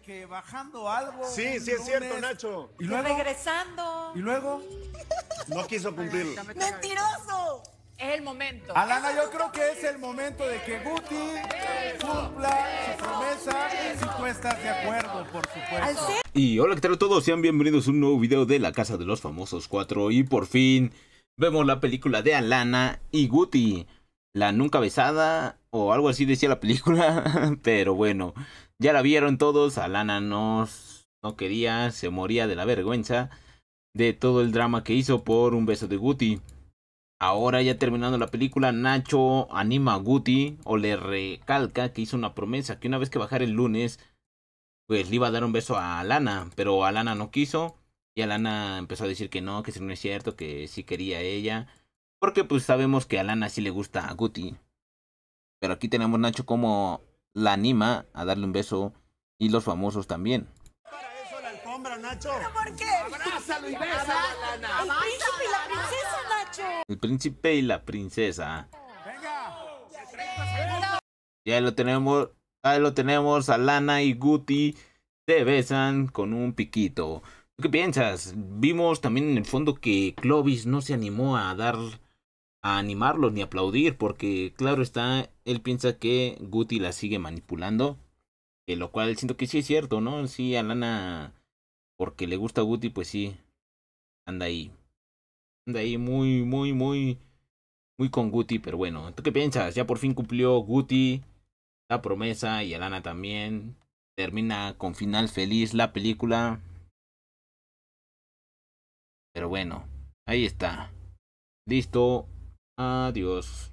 que bajando algo. Sí, sí es cierto, Nacho. Y luego. Regresando. Y luego. No quiso cumplir ¡Mentiroso! Es el momento. Alana, yo creo que es el momento de que Guti cumpla su promesa si tú estás de acuerdo, por supuesto. Y hola, que tal a todos? Sean bienvenidos a un nuevo video de La Casa de los Famosos 4 y por fin vemos la película de Alana y Guti la nunca besada o algo así decía la película, pero bueno, ya la vieron todos, Alana no, no quería, se moría de la vergüenza de todo el drama que hizo por un beso de Guti. Ahora ya terminando la película, Nacho anima a Guti o le recalca que hizo una promesa que una vez que bajara el lunes, pues le iba a dar un beso a Alana, pero Alana no quiso y Alana empezó a decir que no, que si no es cierto, que sí quería ella porque pues sabemos que a Lana sí le gusta a Guti. Pero aquí tenemos Nacho como la anima a darle un beso y los famosos también. El príncipe y la princesa, y Ya lo tenemos, Ahí lo tenemos a Lana y Guti se besan con un piquito. ¿Qué piensas? Vimos también en el fondo que Clovis no se animó a dar a animarlo ni aplaudir, porque claro está, él piensa que Guti la sigue manipulando, lo cual siento que sí es cierto, ¿no? Sí, Alana, porque le gusta Guti, pues sí, anda ahí, anda ahí muy, muy, muy, muy con Guti, pero bueno, ¿tú qué piensas? Ya por fin cumplió Guti la promesa y Alana también, termina con final feliz la película. Pero bueno, ahí está. Listo, Adiós.